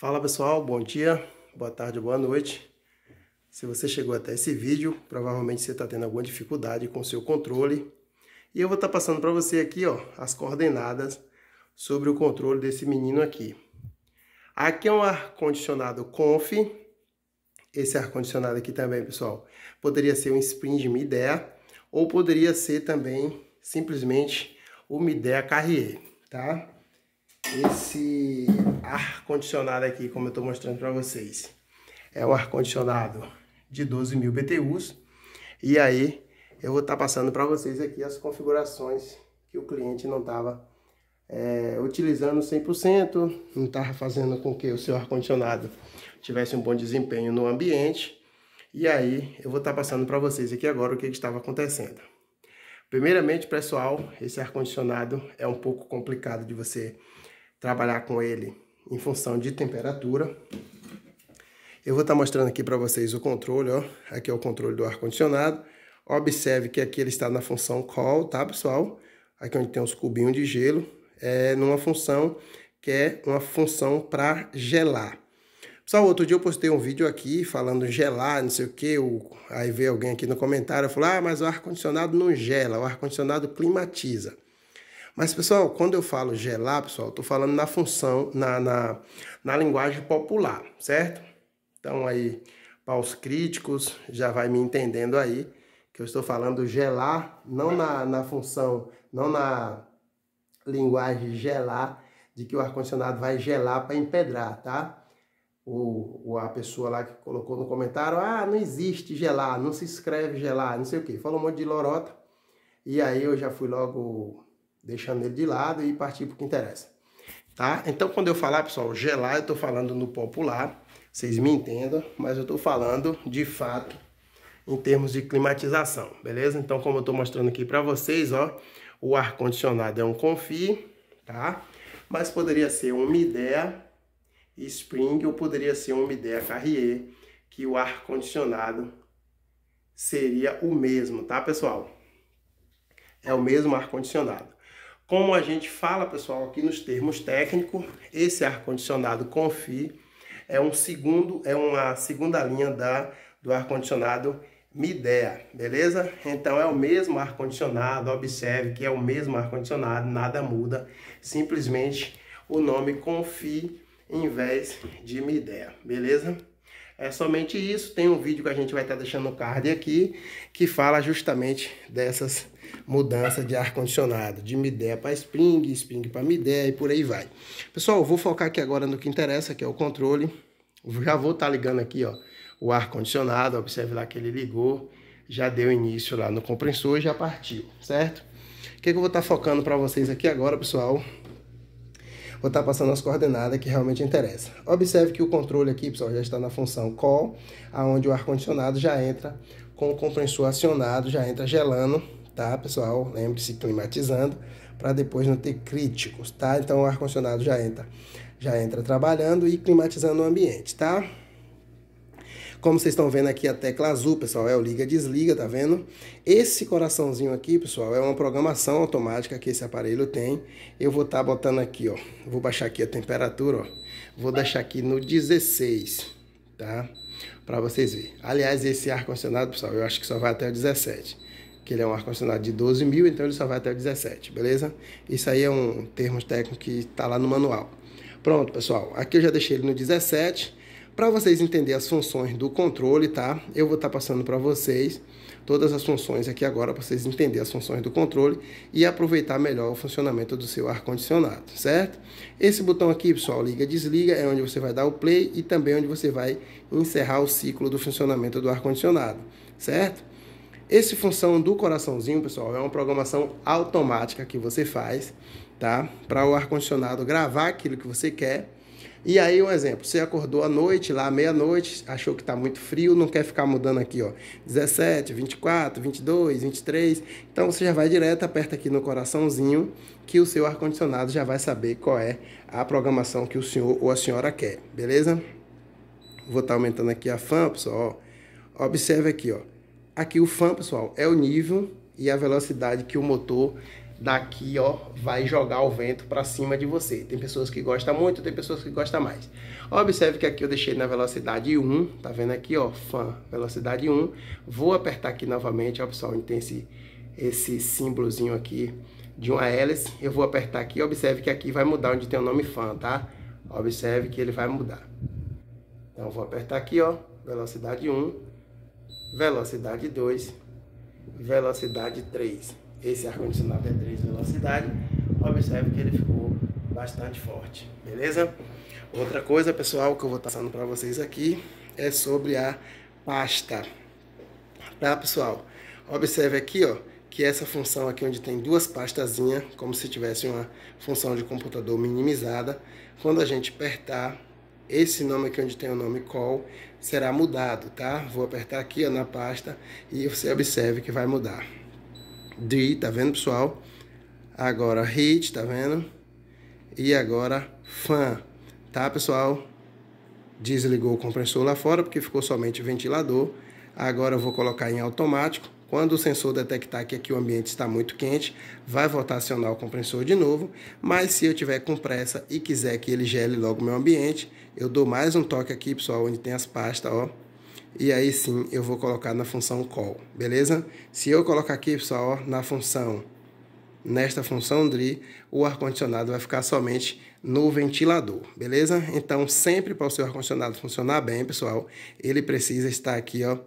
Fala pessoal, bom dia, boa tarde, boa noite. Se você chegou até esse vídeo, provavelmente você está tendo alguma dificuldade com o seu controle. E eu vou estar tá passando para você aqui ó, as coordenadas sobre o controle desse menino aqui. Aqui é um ar-condicionado Conf. Esse ar-condicionado aqui também, pessoal, poderia ser um Spring Midea ou poderia ser também simplesmente o Midea Carrier, tá? esse ar-condicionado aqui, como eu estou mostrando para vocês. É um ar-condicionado de 12 mil BTUs. E aí eu vou estar tá passando para vocês aqui as configurações que o cliente não estava é, utilizando 100%, não estava fazendo com que o seu ar-condicionado tivesse um bom desempenho no ambiente. E aí eu vou estar tá passando para vocês aqui agora o que estava acontecendo. Primeiramente, pessoal, esse ar-condicionado é um pouco complicado de você trabalhar com ele em função de temperatura. Eu vou estar tá mostrando aqui para vocês o controle, ó. Aqui é o controle do ar-condicionado. Observe que aqui ele está na função call, tá, pessoal? Aqui onde tem os cubinhos de gelo, é numa função que é uma função para gelar. Pessoal, outro dia eu postei um vídeo aqui falando gelar, não sei o que. Aí veio alguém aqui no comentário e falou: Ah, mas o ar-condicionado não gela, o ar-condicionado climatiza. Mas, pessoal, quando eu falo gelar, pessoal, estou falando na função, na, na, na linguagem popular, certo? Então, aí, para os críticos, já vai me entendendo aí que eu estou falando gelar, não na, na função, não na linguagem gelar, de que o ar-condicionado vai gelar para empedrar, tá? Ou, ou, a pessoa lá que colocou no comentário, ah, não existe gelar, não se escreve gelar, não sei o que, falou um monte de lorota. E aí eu já fui logo deixando ele de lado e partir para o que interessa. Tá? Então, quando eu falar, pessoal, gelar, eu estou falando no popular, vocês me entendam, mas eu estou falando de fato em termos de climatização, beleza? Então, como eu estou mostrando aqui para vocês, ó, o ar-condicionado é um confi, tá? Mas poderia ser uma ideia Spring ou poderia ser uma ideia Carrier, que o ar-condicionado seria o mesmo, tá, pessoal? É o mesmo ar-condicionado. Como a gente fala, pessoal, aqui nos termos técnicos, esse ar-condicionado Confi é um segundo, é uma segunda linha da, do ar-condicionado Midea, beleza? Então é o mesmo ar-condicionado, observe que é o mesmo ar-condicionado, nada muda, simplesmente o nome Confi em vez de Midea, beleza? É somente isso. Tem um vídeo que a gente vai estar tá deixando no card aqui que fala justamente dessas mudanças de ar-condicionado, de Midé para Spring, Spring para Midé e por aí vai. Pessoal, vou focar aqui agora no que interessa, que é o controle. Já vou estar tá ligando aqui ó, o ar-condicionado, observe lá que ele ligou, já deu início lá no compressor e já partiu, certo? O que, que eu vou estar tá focando para vocês aqui agora, pessoal? Vou estar tá passando as coordenadas que realmente interessa. Observe que o controle aqui, pessoal, já está na função call, aonde o ar-condicionado já entra com o compressor acionado, já entra gelando, tá, pessoal? Lembre-se, climatizando, para depois não ter críticos, tá? Então o ar-condicionado já entra, já entra trabalhando e climatizando o ambiente, tá? Como vocês estão vendo aqui a tecla azul, pessoal, é o liga desliga, tá vendo? Esse coraçãozinho aqui, pessoal, é uma programação automática que esse aparelho tem. Eu vou estar tá botando aqui, ó. Vou baixar aqui a temperatura, ó. Vou deixar aqui no 16, tá? Para vocês verem. Aliás, esse ar condicionado, pessoal, eu acho que só vai até o 17 que ele é um ar-condicionado de 12 mil, então ele só vai até 17, beleza? Isso aí é um termo técnico que está lá no manual. Pronto, pessoal, aqui eu já deixei ele no 17, para vocês entenderem as funções do controle, tá? Eu vou estar tá passando para vocês todas as funções aqui agora para vocês entenderem as funções do controle e aproveitar melhor o funcionamento do seu ar-condicionado, certo? Esse botão aqui, pessoal, liga desliga, é onde você vai dar o play e também onde você vai encerrar o ciclo do funcionamento do ar-condicionado, certo? Esse função do coraçãozinho, pessoal, é uma programação automática que você faz, tá? Para o ar-condicionado gravar aquilo que você quer e aí, um exemplo, você acordou à noite, lá meia-noite, achou que está muito frio, não quer ficar mudando aqui, ó, 17, 24, 22, 23. Então, você já vai direto, aperta aqui no coraçãozinho, que o seu ar-condicionado já vai saber qual é a programação que o senhor ou a senhora quer, beleza? Vou estar tá aumentando aqui a fan, pessoal, ó. Observe aqui, ó. Aqui o fan, pessoal, é o nível e a velocidade que o motor daqui ó, vai jogar o vento para cima de você. Tem pessoas que gostam muito, tem pessoas que gostam mais. Observe que aqui eu deixei na velocidade 1, tá vendo aqui ó, fan, velocidade 1. Vou apertar aqui novamente, ó pessoal, onde tem esse, esse símbolozinho aqui de uma hélice. Eu vou apertar aqui, observe que aqui vai mudar onde tem o nome fan, tá? Observe que ele vai mudar. Então vou apertar aqui ó, velocidade 1, velocidade 2, velocidade 3 esse ar-condicionado é 3 velocidades, observe que ele ficou bastante forte, beleza? Outra coisa, pessoal, que eu vou estar passando para vocês aqui é sobre a pasta. Tá, pessoal? Observe aqui, ó, que essa função aqui onde tem duas pastazinhas, como se tivesse uma função de computador minimizada, quando a gente apertar, esse nome aqui onde tem o nome call será mudado, tá? Vou apertar aqui ó, na pasta e você observe que vai mudar. D, tá vendo, pessoal? Agora hit, tá vendo? E agora fan, tá, pessoal? Desligou o compressor lá fora, porque ficou somente ventilador. Agora eu vou colocar em automático. Quando o sensor detectar que aqui o ambiente está muito quente, vai voltar a acionar o compressor de novo, mas se eu tiver com pressa e quiser que ele gele logo o meu ambiente, eu dou mais um toque aqui, pessoal, onde tem as pastas, ó, e aí sim eu vou colocar na função call, beleza? Se eu colocar aqui, pessoal, na função, nesta função DRI, o ar-condicionado vai ficar somente no ventilador, beleza? Então, sempre para o seu ar-condicionado funcionar bem, pessoal, ele precisa estar aqui, ó,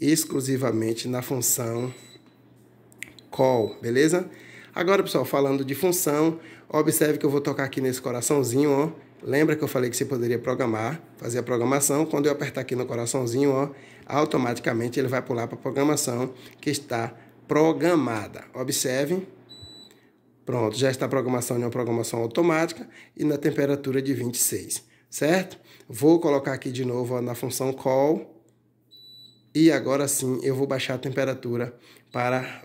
exclusivamente na função call, beleza? Agora, pessoal, falando de função, observe que eu vou tocar aqui nesse coraçãozinho, ó, Lembra que eu falei que você poderia programar, fazer a programação? Quando eu apertar aqui no coraçãozinho, ó, automaticamente ele vai pular para a programação que está programada. Observe. Pronto, já está a programação de uma programação automática e na temperatura de 26, certo? Vou colocar aqui de novo ó, na função call. E agora sim eu vou baixar a temperatura para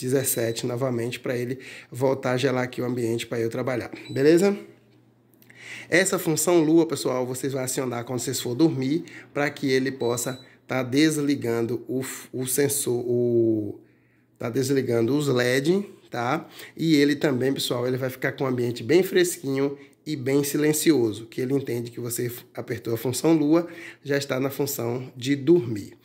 17 novamente para ele voltar a gelar aqui o ambiente para eu trabalhar. Beleza? Essa função lua, pessoal, vocês vão acionar quando vocês for dormir para que ele possa estar tá desligando o, o sensor, o tá desligando os LED, tá? E ele também, pessoal, ele vai ficar com o ambiente bem fresquinho e bem silencioso, que ele entende que você apertou a função lua, já está na função de dormir.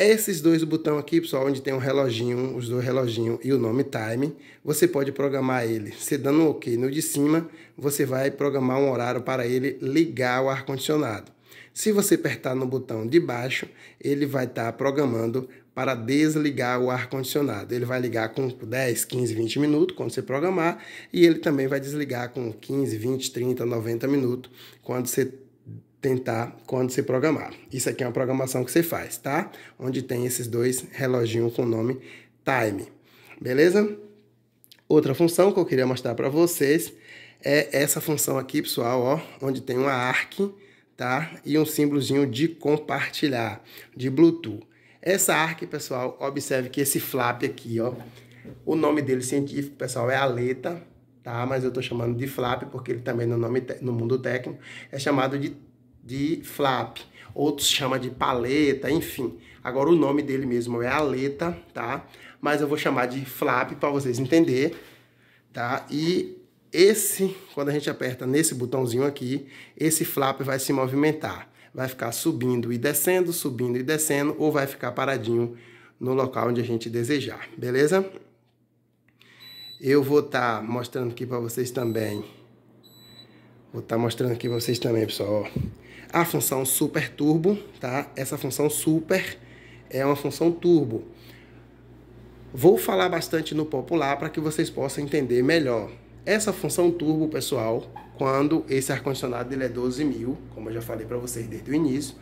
Esses dois botões aqui, pessoal, onde tem um reloginho, os dois reloginhos e o nome time, você pode programar ele. Se dando um OK no de cima, você vai programar um horário para ele ligar o ar-condicionado. Se você apertar no botão de baixo, ele vai estar tá programando para desligar o ar-condicionado. Ele vai ligar com 10, 15, 20 minutos, quando você programar, e ele também vai desligar com 15, 20, 30, 90 minutos, quando você tentar quando se programar. Isso aqui é uma programação que você faz, tá? Onde tem esses dois reloginhos com o nome time. Beleza? Outra função que eu queria mostrar para vocês é essa função aqui, pessoal, ó, onde tem uma ARC, tá? E um símbolozinho de compartilhar, de Bluetooth. Essa ARC, pessoal, observe que esse flap aqui, ó, o nome dele científico, pessoal, é aleta, tá? Mas eu tô chamando de flap porque ele também no nome no mundo técnico é chamado de de flap, outros chamam de paleta, enfim. Agora o nome dele mesmo é aleta, tá? Mas eu vou chamar de flap para vocês entender, tá? E esse, quando a gente aperta nesse botãozinho aqui, esse flap vai se movimentar. Vai ficar subindo e descendo, subindo e descendo, ou vai ficar paradinho no local onde a gente desejar, beleza? Eu vou estar tá mostrando aqui para vocês também Vou estar tá mostrando aqui vocês também, pessoal. A função super turbo, tá? Essa função super é uma função turbo. Vou falar bastante no popular para que vocês possam entender melhor. Essa função turbo, pessoal, quando esse ar-condicionado ele é 12 mil, como eu já falei para vocês desde o início,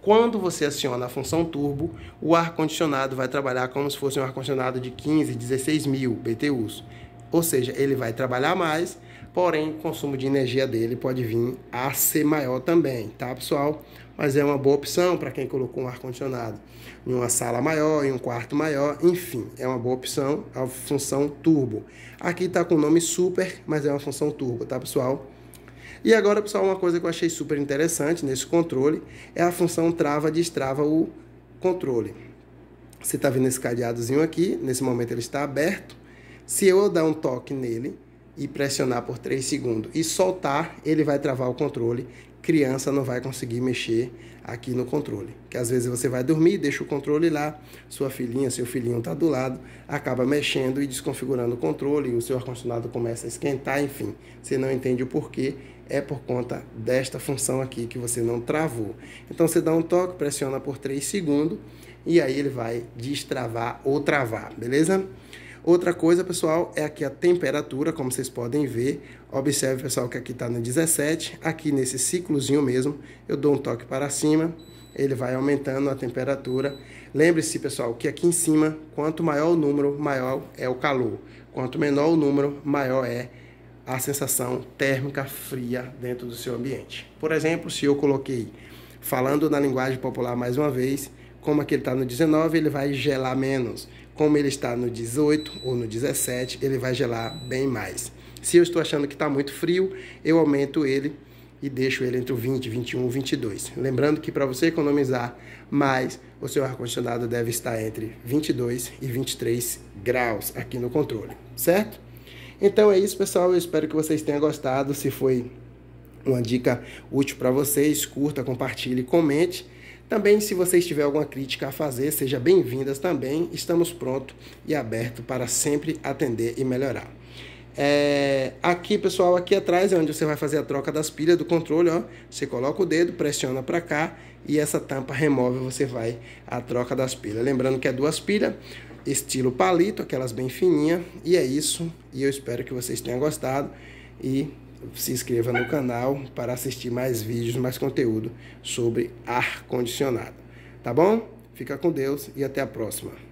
quando você aciona a função turbo, o ar-condicionado vai trabalhar como se fosse um ar-condicionado de 15, 16 mil BTUs. Ou seja, ele vai trabalhar mais, porém o consumo de energia dele pode vir a ser maior também, tá pessoal? Mas é uma boa opção para quem colocou um ar-condicionado em uma sala maior, em um quarto maior, enfim, é uma boa opção é a função turbo. Aqui está com o nome super, mas é uma função turbo, tá pessoal? E agora, pessoal, uma coisa que eu achei super interessante nesse controle é a função trava-destrava o controle. Você está vendo esse cadeadozinho aqui, nesse momento ele está aberto. Se eu dar um toque nele, e pressionar por 3 segundos e soltar, ele vai travar o controle. Criança não vai conseguir mexer aqui no controle. Que às vezes você vai dormir, deixa o controle lá, sua filhinha, seu filhinho está do lado, acaba mexendo e desconfigurando o controle, e o seu ar-condicionado começa a esquentar, enfim. Você não entende o porquê, é por conta desta função aqui que você não travou. Então você dá um toque, pressiona por 3 segundos e aí ele vai destravar ou travar, beleza? Outra coisa, pessoal, é aqui a temperatura, como vocês podem ver. Observe, pessoal, que aqui está no 17. Aqui nesse ciclozinho mesmo, eu dou um toque para cima, ele vai aumentando a temperatura. Lembre-se, pessoal, que aqui em cima, quanto maior o número, maior é o calor. Quanto menor o número, maior é a sensação térmica fria dentro do seu ambiente. Por exemplo, se eu coloquei, falando na linguagem popular mais uma vez, como aqui ele está no 19, ele vai gelar menos como ele está no 18 ou no 17, ele vai gelar bem mais. Se eu estou achando que está muito frio, eu aumento ele e deixo ele entre o 20, 21 e 22. Lembrando que para você economizar mais, o seu ar-condicionado deve estar entre 22 e 23 graus aqui no controle, certo? Então é isso, pessoal. Eu espero que vocês tenham gostado. Se foi uma dica útil para vocês, curta, compartilhe, comente. Também, se vocês tiverem alguma crítica a fazer, seja bem-vindas também. Estamos pronto e aberto para sempre atender e melhorar. É, aqui, pessoal, aqui atrás é onde você vai fazer a troca das pilhas do controle, ó. Você coloca o dedo, pressiona para cá e essa tampa remove, você vai a troca das pilhas. Lembrando que é duas pilhas, estilo palito, aquelas bem fininhas. E é isso, e eu espero que vocês tenham gostado e se inscreva no canal para assistir mais vídeos, mais conteúdo sobre ar condicionado. Tá bom? Fica com Deus e até a próxima.